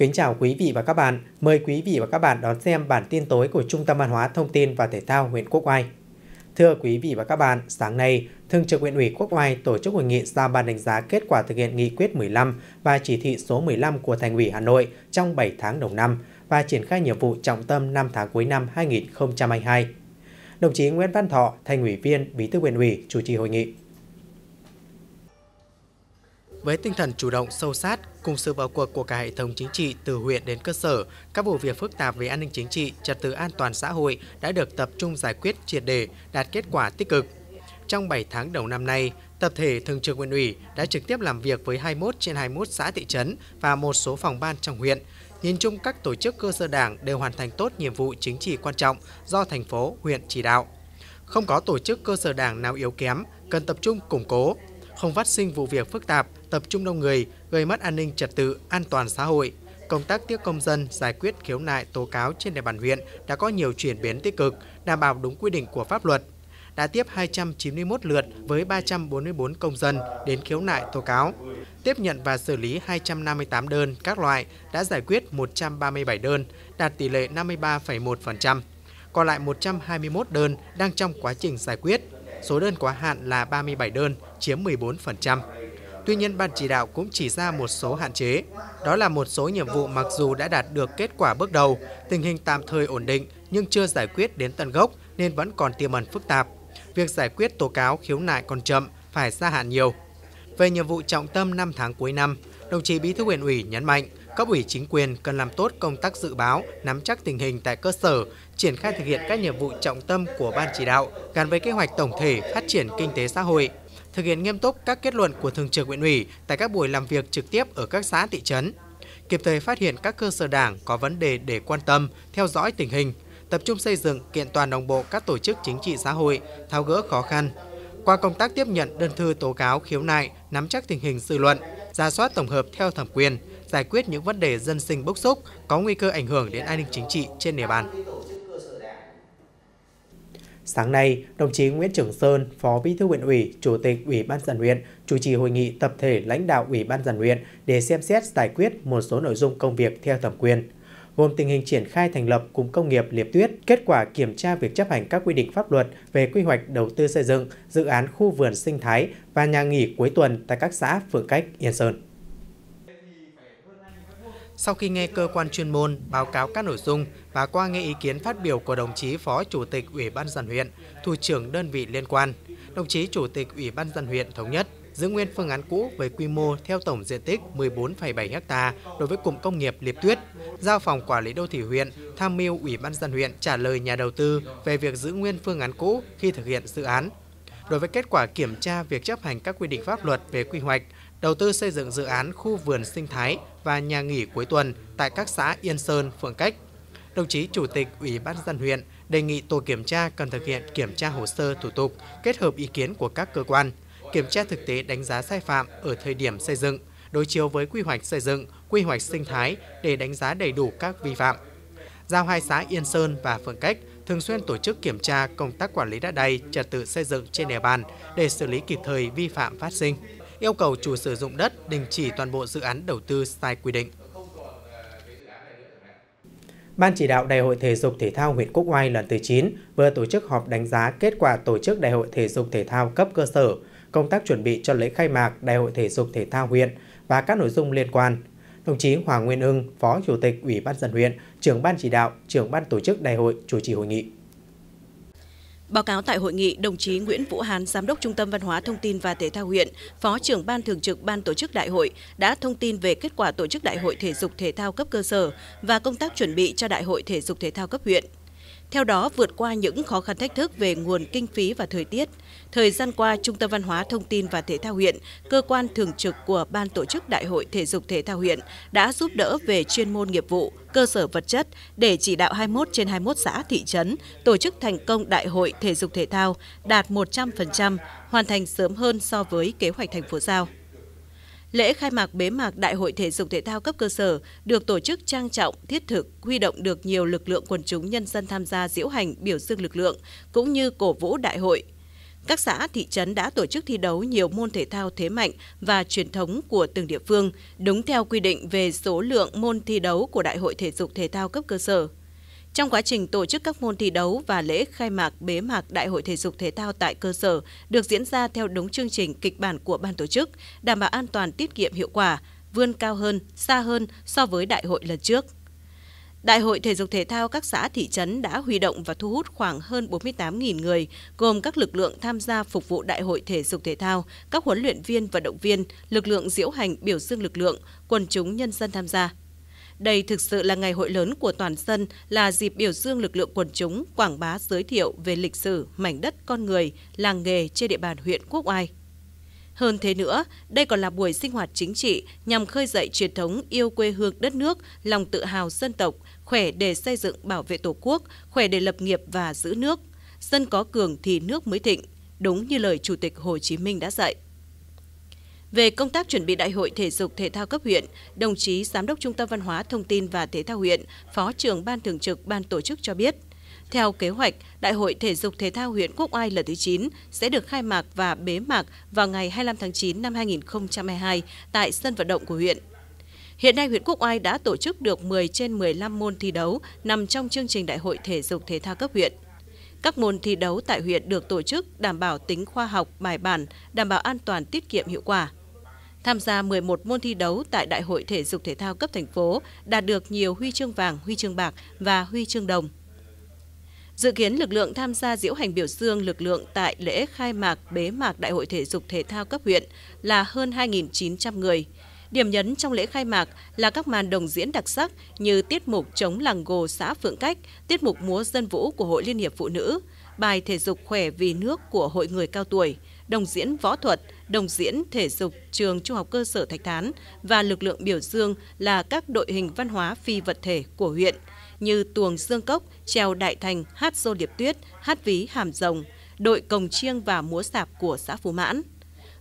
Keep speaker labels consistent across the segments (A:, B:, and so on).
A: Kính chào quý vị và các bạn. Mời quý vị và các bạn đón xem bản tin tối của Trung tâm Văn hóa Thông tin và Thể thao huyện Quốc Oai. Thưa quý vị và các bạn, sáng nay, Thường trực huyện ủy Quốc Oai tổ chức hội nghị ra ban đánh giá kết quả thực hiện nghị quyết 15 và chỉ thị số 15 của Thành ủy Hà Nội trong 7 tháng đầu năm và triển khai nhiệm vụ trọng tâm 5 tháng cuối năm 2022. Đồng chí Nguyễn Văn Thọ, Thành ủy viên, Bí thư huyện ủy chủ trì hội nghị. Với tinh thần chủ động sâu sát, cùng sự vào cuộc của cả hệ thống chính trị từ huyện đến cơ sở, các vụ việc phức tạp về an ninh chính trị, trật tự an toàn xã hội đã được tập trung giải quyết triệt đề, đạt kết quả tích cực. Trong 7 tháng đầu năm nay, tập thể Thường trực huyện ủy đã trực tiếp làm việc với 21 trên 21 xã thị trấn và một số phòng ban trong huyện. Nhìn chung các tổ chức cơ sở đảng đều hoàn thành tốt nhiệm vụ chính trị quan trọng do thành phố, huyện chỉ đạo. Không có tổ chức cơ sở đảng nào yếu kém, cần tập trung củng cố. Không phát sinh vụ việc phức tạp, tập trung đông người, gây mất an ninh trật tự, an toàn xã hội. Công tác tiếp công dân giải quyết khiếu nại tố cáo trên địa bàn huyện đã có nhiều chuyển biến tích cực, đảm bảo đúng quy định của pháp luật. Đã tiếp 291 lượt với 344 công dân đến khiếu nại tố cáo. Tiếp nhận và xử lý 258 đơn các loại đã giải quyết 137 đơn, đạt tỷ lệ 53,1%. Còn lại 121 đơn đang trong quá trình giải quyết số đơn quá hạn là 37 đơn, chiếm 14%. Tuy nhiên, Ban chỉ đạo cũng chỉ ra một số hạn chế. Đó là một số nhiệm vụ mặc dù đã đạt được kết quả bước đầu, tình hình tạm thời ổn định nhưng chưa giải quyết đến tận gốc nên vẫn còn tiềm ẩn phức tạp. Việc giải quyết tố cáo khiếu nại còn chậm, phải gia hạn nhiều. Về nhiệm vụ trọng tâm 5 tháng cuối năm, đồng chí Bí thư huyện ủy nhấn mạnh, cấp ủy chính quyền cần làm tốt công tác dự báo, nắm chắc tình hình tại cơ sở, triển khai thực hiện các nhiệm vụ trọng tâm của ban chỉ đạo gắn với kế hoạch tổng thể phát triển kinh tế xã hội, thực hiện nghiêm túc các kết luận của Thường trực huyện ủy tại các buổi làm việc trực tiếp ở các xã thị trấn, kịp thời phát hiện các cơ sở đảng có vấn đề để quan tâm, theo dõi tình hình, tập trung xây dựng kiện toàn đồng bộ các tổ chức chính trị xã hội, tháo gỡ khó khăn. Qua công tác tiếp nhận đơn thư tố cáo khiếu nại, nắm chắc tình hình dư luận, ra soát tổng hợp theo thẩm quyền, giải quyết những vấn đề dân sinh bức xúc có nguy cơ ảnh hưởng đến an ninh chính trị trên địa bàn. Sáng nay, đồng chí Nguyễn Trường Sơn, Phó Bí thư huyện ủy, Chủ tịch Ủy ban dân huyện chủ trì hội nghị tập thể lãnh đạo Ủy ban dân huyện để xem xét giải quyết một số nội dung công việc theo thẩm quyền gồm tình hình triển khai thành lập cụm công nghiệp Liệp Tuyết, kết quả kiểm tra việc chấp hành các quy định pháp luật về quy hoạch đầu tư xây dựng, dự án khu vườn sinh thái và nhà nghỉ cuối tuần tại các xã Phượng Cách, Yên Sơn. Sau khi nghe cơ quan chuyên môn báo cáo các nội dung và qua nghe ý kiến phát biểu của đồng chí Phó Chủ tịch Ủy ban dân huyện, thủ trưởng đơn vị liên quan, đồng chí Chủ tịch Ủy ban dân huyện thống nhất giữ nguyên phương án cũ về quy mô theo tổng diện tích 14,7 ha đối với cụm công nghiệp Liệp Tuyết, giao phòng quản lý đô thị huyện tham mưu Ủy ban dân huyện trả lời nhà đầu tư về việc giữ nguyên phương án cũ khi thực hiện dự án. Đối với kết quả kiểm tra việc chấp hành các quy định pháp luật về quy hoạch, đầu tư xây dựng dự án khu vườn sinh thái và nhà nghỉ cuối tuần tại các xã Yên Sơn, Phường Cách. Đồng chí Chủ tịch Ủy ban dân huyện đề nghị tổ kiểm tra cần thực hiện kiểm tra hồ sơ thủ tục, kết hợp ý kiến của các cơ quan, kiểm tra thực tế đánh giá sai phạm ở thời điểm xây dựng, đối chiếu với quy hoạch xây dựng, quy hoạch sinh thái để đánh giá đầy đủ các vi phạm. Giao hai xã Yên Sơn và Phường Cách thường xuyên tổ chức kiểm tra công tác quản lý đất đai, trật tự xây dựng trên địa bàn để xử lý kịp thời vi phạm phát sinh yêu cầu chủ sử dụng đất đình chỉ toàn bộ dự án đầu tư sai quy định. Ban chỉ đạo Đại hội Thể dục Thể thao huyện Quốc Oai lần thứ 9 vừa tổ chức họp đánh giá kết quả tổ chức Đại hội Thể dục Thể thao cấp cơ sở, công tác chuẩn bị cho lễ khai mạc Đại hội Thể dục Thể thao huyện và các nội dung liên quan. Đồng chí Hoàng Nguyên Ưng, Phó Chủ tịch Ủy ban dân huyện, trưởng ban chỉ đạo, trưởng ban tổ chức đại hội chủ trì hội nghị.
B: Báo cáo tại hội nghị, đồng chí Nguyễn Vũ Hán, Giám đốc Trung tâm Văn hóa Thông tin và Thể thao huyện, Phó trưởng Ban Thường trực Ban Tổ chức Đại hội đã thông tin về kết quả tổ chức Đại hội Thể dục Thể thao cấp cơ sở và công tác chuẩn bị cho Đại hội Thể dục Thể thao cấp huyện. Theo đó, vượt qua những khó khăn thách thức về nguồn kinh phí và thời tiết, Thời gian qua, Trung tâm Văn hóa Thông tin và Thể thao huyện, cơ quan thường trực của Ban tổ chức Đại hội Thể dục Thể thao huyện đã giúp đỡ về chuyên môn nghiệp vụ, cơ sở vật chất để chỉ đạo 21 trên 21 xã thị trấn tổ chức thành công Đại hội Thể dục Thể thao đạt 100%, hoàn thành sớm hơn so với kế hoạch thành phố giao. Lễ khai mạc bế mạc Đại hội Thể dục Thể thao cấp cơ sở được tổ chức trang trọng, thiết thực, huy động được nhiều lực lượng quần chúng nhân dân tham gia diễu hành biểu dương lực lượng, cũng như cổ vũ đại hội, các xã, thị trấn đã tổ chức thi đấu nhiều môn thể thao thế mạnh và truyền thống của từng địa phương, đúng theo quy định về số lượng môn thi đấu của Đại hội Thể dục Thể thao cấp cơ sở. Trong quá trình tổ chức các môn thi đấu và lễ khai mạc bế mạc Đại hội Thể dục Thể thao tại cơ sở được diễn ra theo đúng chương trình kịch bản của ban tổ chức, đảm bảo an toàn tiết kiệm hiệu quả, vươn cao hơn, xa hơn so với đại hội lần trước. Đại hội thể dục thể thao các xã thị trấn đã huy động và thu hút khoảng hơn 48.000 người, gồm các lực lượng tham gia phục vụ đại hội thể dục thể thao, các huấn luyện viên vận động viên, lực lượng diễu hành biểu dương lực lượng, quần chúng nhân dân tham gia. Đây thực sự là ngày hội lớn của toàn dân, là dịp biểu dương lực lượng quần chúng, quảng bá giới thiệu về lịch sử, mảnh đất con người, làng nghề trên địa bàn huyện Quốc Oai. Hơn thế nữa, đây còn là buổi sinh hoạt chính trị nhằm khơi dậy truyền thống yêu quê hương đất nước, lòng tự hào dân tộc, khỏe để xây dựng bảo vệ Tổ quốc, khỏe để lập nghiệp và giữ nước. Dân có cường thì nước mới thịnh, đúng như lời Chủ tịch Hồ Chí Minh đã dạy. Về công tác chuẩn bị Đại hội thể dục thể thao cấp huyện, đồng chí Giám đốc Trung tâm Văn hóa Thông tin và Thể thao huyện, Phó trưởng Ban Thường trực Ban Tổ chức cho biết – theo kế hoạch, Đại hội Thể dục Thể thao huyện Quốc Oai lần thứ 9 sẽ được khai mạc và bế mạc vào ngày 25 tháng 9 năm 2022 tại sân vận động của huyện. Hiện nay, huyện Quốc Oai đã tổ chức được 10 trên 15 môn thi đấu nằm trong chương trình Đại hội Thể dục Thể thao cấp huyện. Các môn thi đấu tại huyện được tổ chức đảm bảo tính khoa học, bài bản, đảm bảo an toàn, tiết kiệm, hiệu quả. Tham gia 11 môn thi đấu tại Đại hội Thể dục Thể thao cấp thành phố, đạt được nhiều huy chương vàng, huy chương bạc và huy chương đồng. Dự kiến lực lượng tham gia diễu hành biểu dương lực lượng tại lễ khai mạc bế mạc Đại hội Thể dục Thể thao cấp huyện là hơn 2.900 người. Điểm nhấn trong lễ khai mạc là các màn đồng diễn đặc sắc như tiết mục chống làng gồ xã Phượng Cách, tiết mục múa dân vũ của Hội Liên hiệp Phụ nữ, bài thể dục khỏe vì nước của Hội người cao tuổi, đồng diễn võ thuật, đồng diễn thể dục trường Trung học cơ sở Thạch Thán và lực lượng biểu dương là các đội hình văn hóa phi vật thể của huyện – như tuồng dương cốc, trèo đại thành, hát dô điệp tuyết, hát ví hàm rồng, đội cồng chiêng và múa sạp của xã Phú Mãn.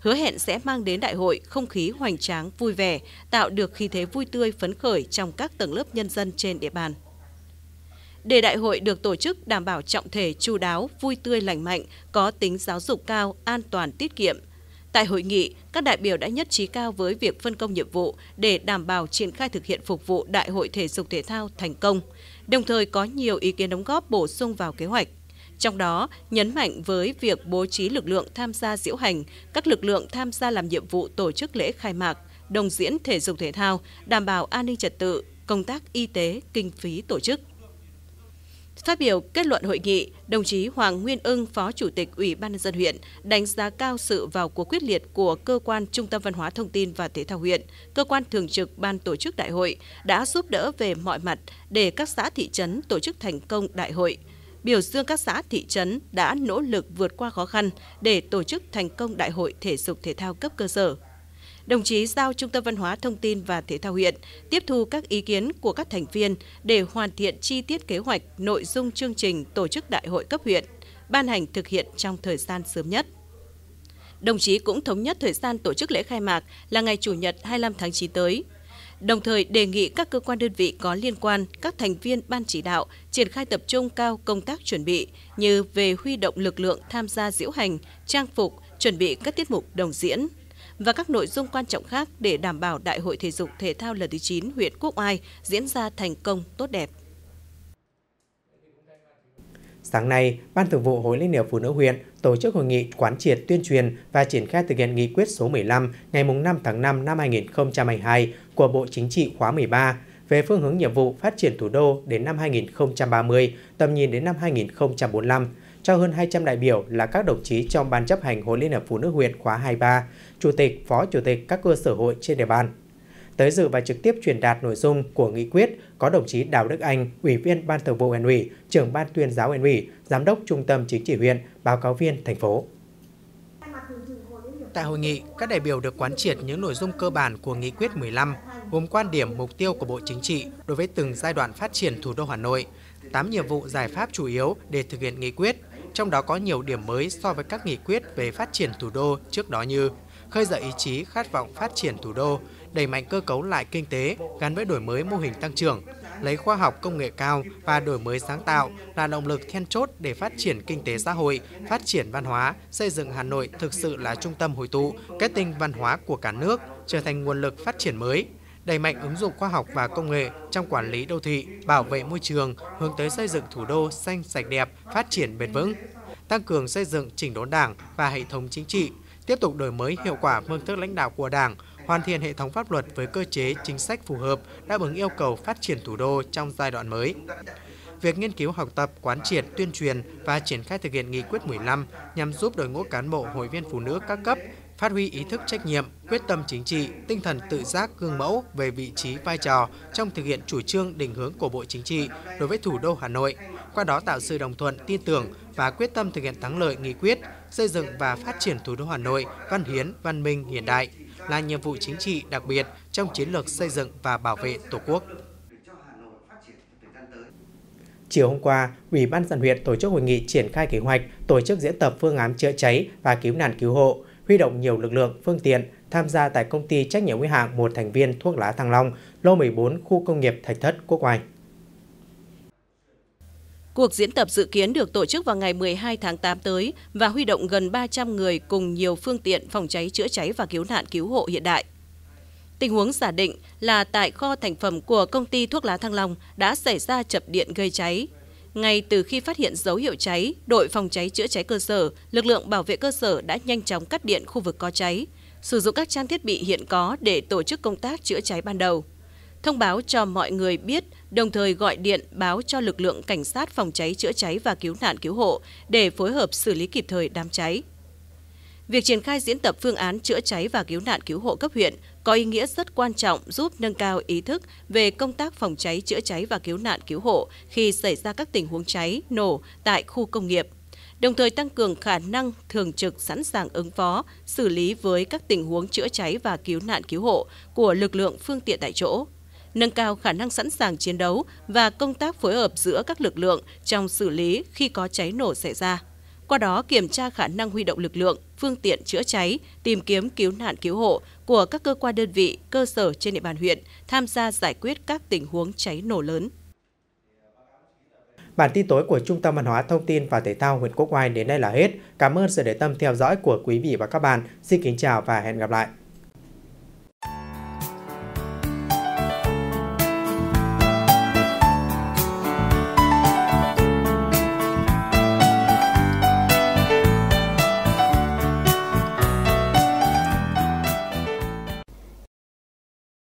B: Hứa hẹn sẽ mang đến đại hội không khí hoành tráng, vui vẻ, tạo được khí thế vui tươi, phấn khởi trong các tầng lớp nhân dân trên địa bàn. Để đại hội được tổ chức đảm bảo trọng thể, chu đáo, vui tươi, lành mạnh, có tính giáo dục cao, an toàn, tiết kiệm, Tại hội nghị, các đại biểu đã nhất trí cao với việc phân công nhiệm vụ để đảm bảo triển khai thực hiện phục vụ Đại hội thể dục thể thao thành công, đồng thời có nhiều ý kiến đóng góp bổ sung vào kế hoạch. Trong đó, nhấn mạnh với việc bố trí lực lượng tham gia diễu hành, các lực lượng tham gia làm nhiệm vụ tổ chức lễ khai mạc, đồng diễn thể dục thể thao, đảm bảo an ninh trật tự, công tác y tế, kinh phí tổ chức. Phát biểu kết luận hội nghị, đồng chí Hoàng Nguyên Ưng, Phó Chủ tịch Ủy ban nhân dân huyện đánh giá cao sự vào cuộc quyết liệt của cơ quan Trung tâm Văn hóa Thông tin và Thể thao huyện, cơ quan thường trực ban tổ chức đại hội đã giúp đỡ về mọi mặt để các xã thị trấn tổ chức thành công đại hội. Biểu dương các xã thị trấn đã nỗ lực vượt qua khó khăn để tổ chức thành công đại hội thể dục thể thao cấp cơ sở đồng chí giao Trung tâm Văn hóa Thông tin và Thể thao huyện tiếp thu các ý kiến của các thành viên để hoàn thiện chi tiết kế hoạch, nội dung chương trình tổ chức đại hội cấp huyện, ban hành thực hiện trong thời gian sớm nhất. Đồng chí cũng thống nhất thời gian tổ chức lễ khai mạc là ngày Chủ nhật 25 tháng 9 tới. Đồng thời đề nghị các cơ quan đơn vị có liên quan, các thành viên ban chỉ đạo triển khai tập trung cao công tác chuẩn bị như về huy động lực lượng tham gia diễu hành, trang phục, chuẩn bị các tiết mục đồng diễn và các nội dung quan trọng khác để đảm bảo Đại hội Thể dục Thể thao lần thứ 9 huyện Quốc Oai diễn ra thành công tốt đẹp.
A: Sáng nay, Ban Thường vụ Hội Liên hiệp Phụ nữ huyện tổ chức hội nghị quán triệt tuyên truyền và triển khai thực hiện nghị quyết số 15 ngày 5 tháng 5 năm 2022 của Bộ Chính trị khóa 13 về phương hướng nhiệm vụ phát triển thủ đô đến năm 2030, tầm nhìn đến năm 2045 cho hơn 200 đại biểu là các đồng chí trong Ban chấp hành Hội Liên hiệp Phụ nữ huyện khóa 23, Chủ tịch, Phó Chủ tịch các cơ sở hội trên địa bàn. Tới dự và trực tiếp truyền đạt nội dung của nghị quyết có đồng chí Đào Đức Anh, Ủy viên Ban Thường vụ huyện ủy, trưởng Ban tuyên giáo huyện ủy, Giám đốc Trung tâm Chính trị huyện, báo cáo viên thành phố. Tại hội nghị, các đại biểu được quán triệt những nội dung cơ bản của nghị quyết 15, gồm quan điểm mục tiêu của Bộ Chính trị đối với từng giai đoạn phát triển thủ đô Hà Nội, 8 nhiệm vụ giải pháp chủ yếu để thực hiện nghị quyết trong đó có nhiều điểm mới so với các nghị quyết về phát triển thủ đô trước đó như khơi dậy ý chí khát vọng phát triển thủ đô, đẩy mạnh cơ cấu lại kinh tế gắn với đổi mới mô hình tăng trưởng, lấy khoa học công nghệ cao và đổi mới sáng tạo là động lực then chốt để phát triển kinh tế xã hội, phát triển văn hóa, xây dựng Hà Nội thực sự là trung tâm hội tụ, kết tinh văn hóa của cả nước, trở thành nguồn lực phát triển mới, đẩy mạnh ứng dụng khoa học và công nghệ trong quản lý đô thị, bảo vệ môi trường, hướng tới xây dựng thủ đô xanh sạch đẹp, phát triển bền vững, tăng cường xây dựng chỉnh đốn Đảng và hệ thống chính trị, tiếp tục đổi mới hiệu quả phương thức lãnh đạo của Đảng, hoàn thiện hệ thống pháp luật với cơ chế chính sách phù hợp đáp ứng yêu cầu phát triển thủ đô trong giai đoạn mới việc nghiên cứu học tập, quán triệt, tuyên truyền và triển khai thực hiện nghị quyết 15 nhằm giúp đội ngũ cán bộ hội viên phụ nữ các cấp phát huy ý thức trách nhiệm, quyết tâm chính trị, tinh thần tự giác gương mẫu về vị trí vai trò trong thực hiện chủ trương định hướng của Bộ Chính trị đối với thủ đô Hà Nội, qua đó tạo sự đồng thuận, tin tưởng và quyết tâm thực hiện thắng lợi nghị quyết, xây dựng và phát triển thủ đô Hà Nội văn hiến, văn minh, hiện đại là nhiệm vụ chính trị đặc biệt trong chiến lược xây dựng và bảo vệ Tổ quốc. Chiều hôm qua, Ủy ban dân huyện tổ chức hội nghị triển khai kế hoạch tổ chức diễn tập phương án chữa cháy và cứu nạn cứu hộ huy động nhiều lực lượng, phương tiện tham gia tại công ty trách nhiệm hữu hạn một thành viên thuốc lá Thăng Long, lô 14, khu công nghiệp Thạch Thất, Quốc Oai.
B: Cuộc diễn tập dự kiến được tổ chức vào ngày 12 tháng 8 tới và huy động gần 300 người cùng nhiều phương tiện phòng cháy chữa cháy và cứu nạn cứu hộ hiện đại. Tình huống giả định là tại kho thành phẩm của công ty thuốc lá Thăng Long đã xảy ra chập điện gây cháy. Ngay từ khi phát hiện dấu hiệu cháy, đội phòng cháy chữa cháy cơ sở, lực lượng bảo vệ cơ sở đã nhanh chóng cắt điện khu vực có cháy, sử dụng các trang thiết bị hiện có để tổ chức công tác chữa cháy ban đầu. Thông báo cho mọi người biết, đồng thời gọi điện báo cho lực lượng cảnh sát phòng cháy chữa cháy và cứu nạn cứu hộ để phối hợp xử lý kịp thời đám cháy. Việc triển khai diễn tập phương án chữa cháy và cứu nạn cứu hộ cấp huyện có ý nghĩa rất quan trọng giúp nâng cao ý thức về công tác phòng cháy, chữa cháy và cứu nạn cứu hộ khi xảy ra các tình huống cháy, nổ tại khu công nghiệp đồng thời tăng cường khả năng thường trực sẵn sàng ứng phó, xử lý với các tình huống chữa cháy và cứu nạn cứu hộ của lực lượng phương tiện tại chỗ, nâng cao khả năng sẵn sàng chiến đấu và công tác phối hợp giữa các lực lượng trong xử lý khi có cháy nổ xảy ra qua đó kiểm tra khả năng huy động lực lượng, phương tiện chữa cháy, tìm kiếm cứu nạn cứu hộ của các cơ quan đơn vị, cơ sở trên địa bàn huyện tham gia giải quyết các tình huống cháy nổ lớn.
A: Bản tin tối của Trung tâm Văn hóa Thông tin và Thể thao huyện Quốc Oai đến đây là hết. Cảm ơn sự để tâm theo dõi của quý vị và các bạn. Xin kính chào và hẹn gặp lại.